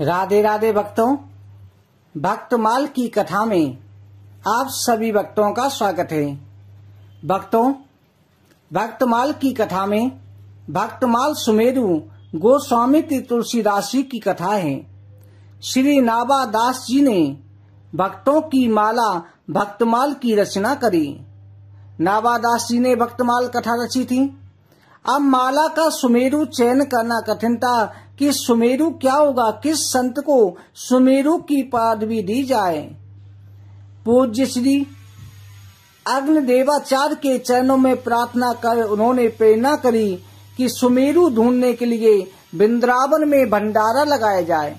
राधे राधे भक्तों भक्तमाल की कथा में आप सभी भक्तों का स्वागत है भक्तों भक्तमाल की कथा में भक्तमाल सुमेरु गोस्वामी की तुलसीदास जी की कथा है श्री नाबा दास जी ने भक्तों की माला भक्तमाल की रचना करी नाबादास जी ने भक्तमाल कथा रची थी अब माला का सुमेरु चयन करना कठिन था कि सुमेरु क्या होगा किस संत को सुमेरु की पदवी दी जाए पूज्य श्री अग्नि देवाचार्य के चरणों में प्रार्थना कर उन्होंने प्रेरणा करी कि सुमेरु ढूंढने के लिए वृंदावन में भंडारा लगाया जाए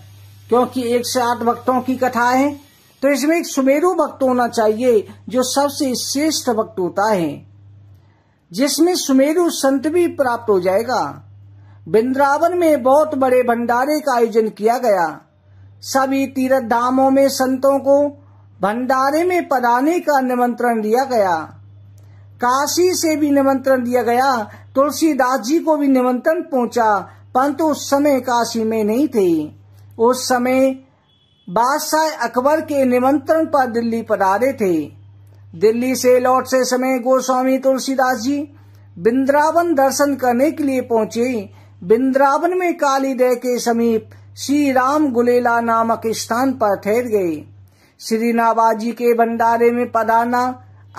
क्योंकि एक से आठ भक्तों की कथा है तो इसमें एक सुमेरु भक्त होना चाहिए जो सबसे श्रेष्ठ भक्त होता है जिसमें सुमेरु संत भी प्राप्त हो जाएगा वृंदावन में बहुत बड़े भंडारे का आयोजन किया गया सभी तीर्थ धामों में संतों को भंडारे में पधारने का निमंत्रण दिया गया काशी से भी निमंत्रण दिया गया तुलसीदास जी को भी निमंत्रण पहुंचा परंतु उस समय काशी में नहीं थे उस समय बादशाह अकबर के निमंत्रण पर दिल्ली पधारे थे दिल्ली से लौटते समय गोस्वामी तुलसीदास जी वृंदावन दर्शन करने के लिए पहुंचे वृंदावन में काली दे के समीप श्री राम गुलेला नामक स्थान पर ठहर गए श्री नाबाजी के भंडारे में पदाना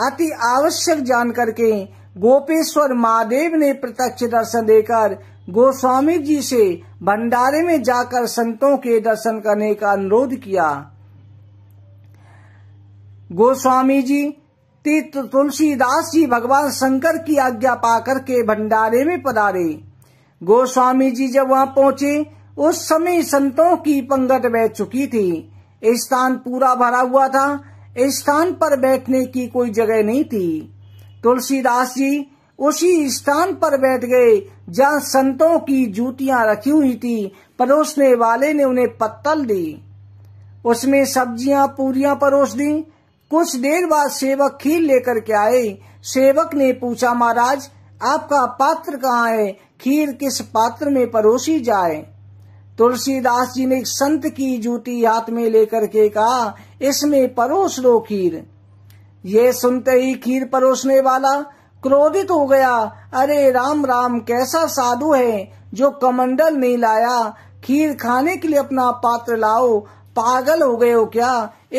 अति आवश्यक जान के गोपेश्वर महादेव ने प्रत्यक्ष दर्शन देकर गोस्वामी जी से भंडारे में जाकर संतों के दर्शन करने का अनुरोध किया गोस्वामी जी तीर्थ तुलसीदास जी भगवान शंकर की आज्ञा पाकर के भंडारे में पधारे गोस्वामी जी जब वहां पहुंचे उस समय संतों की पंगत बैठ चुकी थी स्थान पूरा भरा हुआ था स्थान पर बैठने की कोई जगह नहीं थी तुलसीदास जी उसी स्थान पर बैठ गए जहाँ संतों की जूतियां रखी हुई थी परोसने वाले ने उन्हें पत्तल दी उसमें सब्जियां पूरियां परोस दी कुछ देर बाद सेवक खीर लेकर के आए सेवक ने पूछा महाराज आपका पात्र कहाँ है खीर किस पात्र में परोसी जाए तुलसीदास जी ने संत की जूती हाथ में लेकर के कहा इसमें परोस लो खीर ये सुनते ही खीर परोसने वाला क्रोधित हो गया अरे राम राम कैसा साधु है जो कमंडल नहीं लाया खीर खाने के लिए अपना पात्र लाओ पागल हो गए हो क्या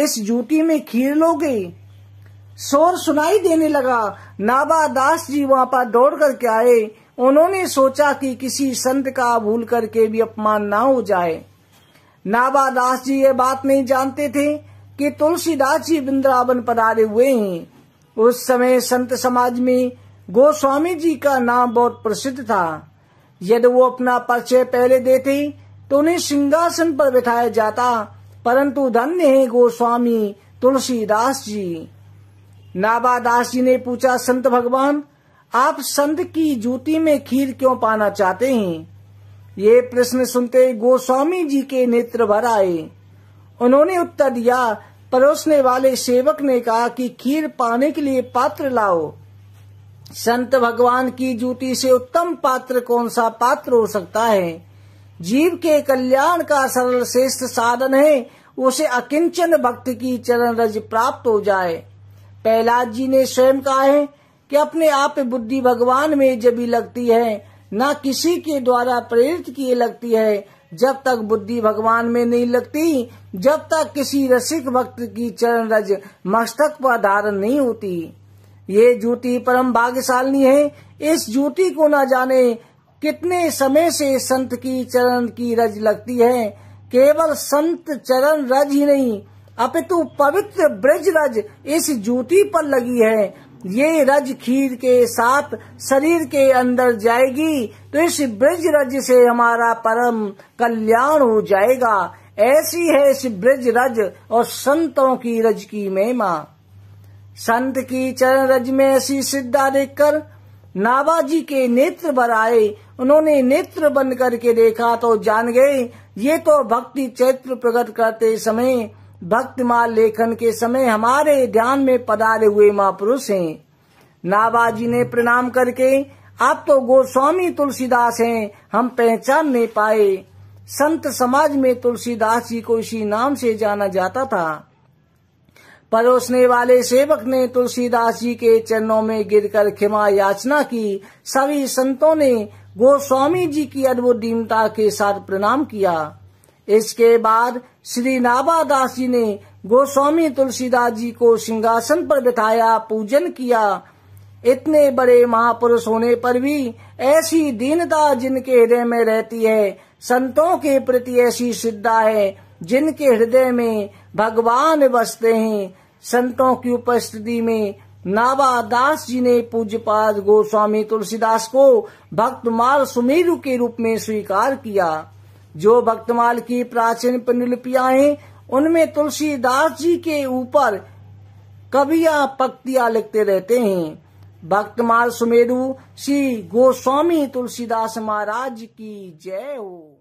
इस जूती में खीर लोगे शोर सुनाई देने लगा नाबा दास जी वहां पर दौड़ करके आए उन्होंने सोचा कि किसी संत का भूल करके भी अपमान ना हो जाए नाबा दास जी ये बात नहीं जानते थे कि तुलसीदास जी वृंदावन पधारे हुए हैं उस समय संत समाज में गोस्वामी जी का नाम बहुत प्रसिद्ध था यदि वो अपना परिचय पहले देते तो उन्हें सिंहासन पर बिठाया जाता परंतु धन्य है गोस्वामी तुलसीदास जी नाबादास जी ने पूछा संत भगवान आप संत की जूती में खीर क्यों पाना चाहते हैं ये प्रश्न सुनते गोस्वामी जी के नेत्र भर आए उन्होंने उत्तर दिया परोसने वाले सेवक ने कहा कि खीर पाने के लिए पात्र लाओ संत भगवान की जूती से उत्तम पात्र कौन सा पात्र हो सकता है जीव के कल्याण का सरल श्रेष्ठ साधन है उसे अकिंचन भक्त की चरण रज प्राप्त हो जाए प्रहलाद जी ने स्वयं कहा है कि अपने आप बुद्धि भगवान में जबी लगती है न किसी के द्वारा प्रेरित किए लगती है जब तक बुद्धि भगवान में नहीं लगती जब तक किसी रसिक भक्त की चरण रज मस्तक पर धारण नहीं होती ये जूती परम भाग्यशाली है इस जूती को न जाने कितने समय से संत की चरण की रज लगती है केवल संत चरण रज ही नहीं अपितु पवित्र ब्रज रज इस जूती पर लगी है ये रज खीर के साथ शरीर के अंदर जाएगी तो इस ब्रज रज से हमारा परम कल्याण हो जाएगा ऐसी है इस ब्रज रज और संतों की रज की महिमा संत की चरण रज में ऐसी सिद्धा देखकर नाबाजी के नेत्र भर आए उन्होंने नेत्र बंद करके देखा तो जान गए ये तो भक्ति चैत्र प्रकट करते समय माल लेखन के समय हमारे ध्यान में पधारे हुए महापुरुष हैं नाबाजी ने प्रणाम करके आप तो गोस्वामी तुलसीदास हैं हम पहचान नहीं पाए संत समाज में तुलसीदास जी को इसी नाम से जाना जाता था परोसने वाले सेवक ने तुलसीदास जी के चरणों में गिरकर क्षमा याचना की सभी संतों ने गोस्वामी जी की अद्भुत के साथ प्रणाम किया इसके बाद श्री नाभादास जी ने गोस्वामी तुलसीदास जी को सिंहासन पर बिठाया पूजन किया इतने बड़े महापुरुष होने पर भी ऐसी दीनता जिनके हृदय में रहती है संतों के प्रति ऐसी श्रद्धा है जिनके हृदय में भगवान बसते हैं संतों की उपस्थिति में दास जी ने पूज्यपाद गोस्वामी तुलसीदास को भक्त माल सुमेरु के रूप में स्वीकार किया जो भक्तमाल की प्राचीन है उनमें तुलसीदास जी के ऊपर कविया पक्तिया लिखते रहते हैं भक्तमाल सुमेरु श्री गोस्वामी तुलसीदास महाराज की जय हो